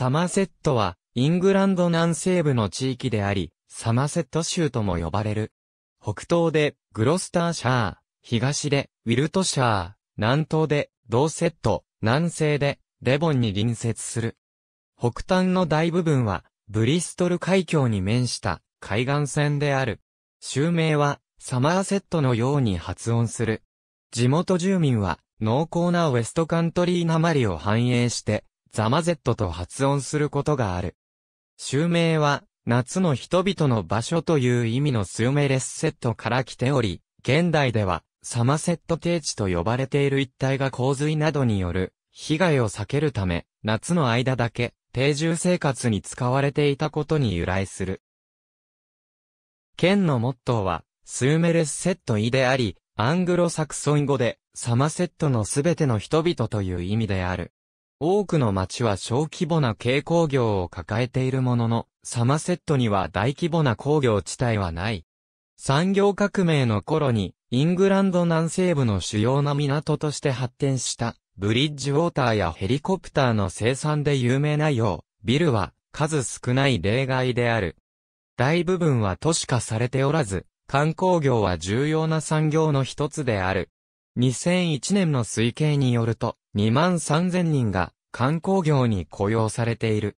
サマセットは、イングランド南西部の地域であり、サマセット州とも呼ばれる。北東で、グロスターシャー、東で、ウィルトシャー、南東で、ドーセット、南西で、デボンに隣接する。北端の大部分は、ブリストル海峡に面した海岸線である。州名は、サマーセットのように発音する。地元住民は、濃厚なウェストカントリーなまりを反映して、ザマゼットと発音することがある。襲名は、夏の人々の場所という意味のスーメレスセットから来ており、現代では、サマセット定地と呼ばれている一帯が洪水などによる、被害を避けるため、夏の間だけ、定住生活に使われていたことに由来する。県のモットーは、スーメレスセットイであり、アングロサクソン語で、サマセットのすべての人々という意味である。多くの町は小規模な軽工業を抱えているものの、サマセットには大規模な工業地帯はない。産業革命の頃に、イングランド南西部の主要な港として発展した、ブリッジウォーターやヘリコプターの生産で有名なよう、ビルは数少ない例外である。大部分は都市化されておらず、観光業は重要な産業の一つである。2001年の推計によると、2万3000人が観光業に雇用されている。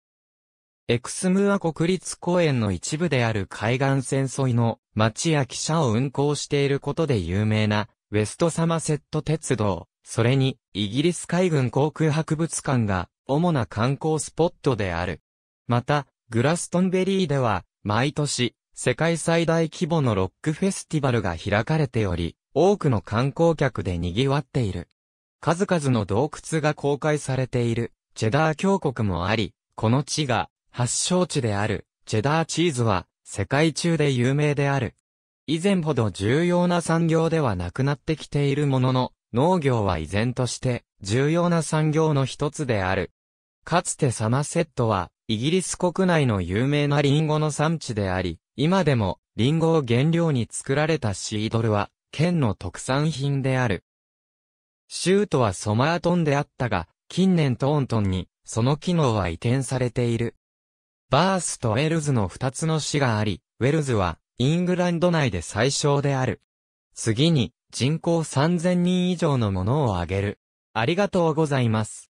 エクスムア国立公園の一部である海岸線沿いの町や汽車を運行していることで有名なウェストサマセット鉄道、それにイギリス海軍航空博物館が主な観光スポットである。また、グラストンベリーでは毎年世界最大規模のロックフェスティバルが開かれており、多くの観光客で賑わっている。数々の洞窟が公開されている、チェダー峡谷もあり、この地が、発祥地である、チェダーチーズは、世界中で有名である。以前ほど重要な産業ではなくなってきているものの、農業は依然として、重要な産業の一つである。かつてサマセットは、イギリス国内の有名なリンゴの産地であり、今でも、リンゴを原料に作られたシードルは、県の特産品である。州都はソマートンであったが、近年トーントンに、その機能は移転されている。バースとウェルズの二つの市があり、ウェルズは、イングランド内で最小である。次に、人口3000人以上のものを挙げる。ありがとうございます。